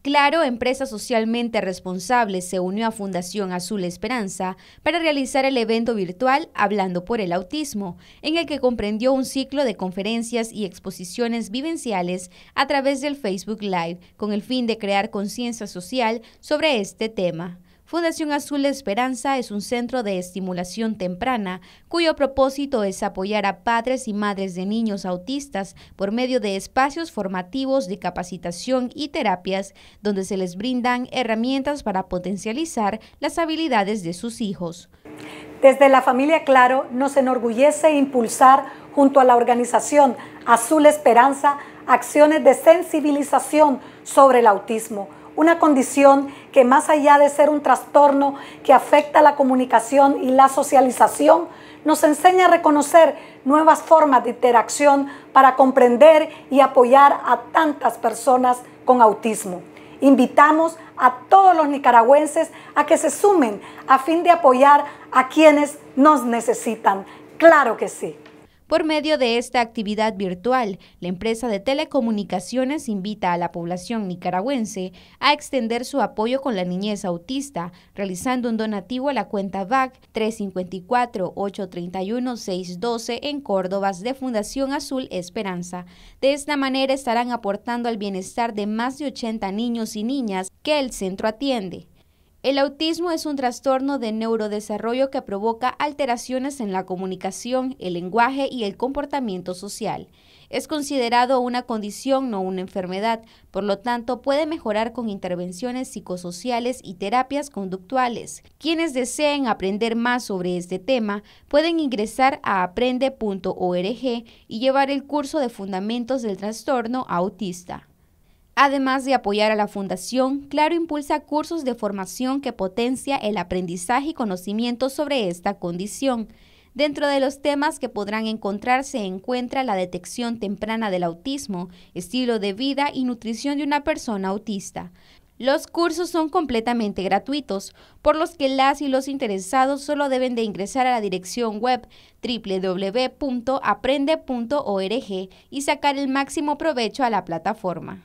Claro, empresa socialmente responsable se unió a Fundación Azul Esperanza para realizar el evento virtual Hablando por el Autismo, en el que comprendió un ciclo de conferencias y exposiciones vivenciales a través del Facebook Live, con el fin de crear conciencia social sobre este tema. Fundación Azul Esperanza es un centro de estimulación temprana cuyo propósito es apoyar a padres y madres de niños autistas por medio de espacios formativos de capacitación y terapias donde se les brindan herramientas para potencializar las habilidades de sus hijos. Desde la familia Claro nos enorgullece impulsar junto a la organización Azul Esperanza acciones de sensibilización sobre el autismo una condición que más allá de ser un trastorno que afecta la comunicación y la socialización, nos enseña a reconocer nuevas formas de interacción para comprender y apoyar a tantas personas con autismo. Invitamos a todos los nicaragüenses a que se sumen a fin de apoyar a quienes nos necesitan. Claro que sí. Por medio de esta actividad virtual, la empresa de telecomunicaciones invita a la población nicaragüense a extender su apoyo con la niñez autista, realizando un donativo a la cuenta VAC 354-831-612 en Córdobas de Fundación Azul Esperanza. De esta manera estarán aportando al bienestar de más de 80 niños y niñas que el centro atiende. El autismo es un trastorno de neurodesarrollo que provoca alteraciones en la comunicación, el lenguaje y el comportamiento social. Es considerado una condición, no una enfermedad, por lo tanto puede mejorar con intervenciones psicosociales y terapias conductuales. Quienes deseen aprender más sobre este tema pueden ingresar a aprende.org y llevar el curso de Fundamentos del Trastorno Autista. Además de apoyar a la Fundación, Claro impulsa cursos de formación que potencia el aprendizaje y conocimiento sobre esta condición. Dentro de los temas que podrán encontrar se encuentra la detección temprana del autismo, estilo de vida y nutrición de una persona autista. Los cursos son completamente gratuitos, por los que las y los interesados solo deben de ingresar a la dirección web www.aprende.org y sacar el máximo provecho a la plataforma.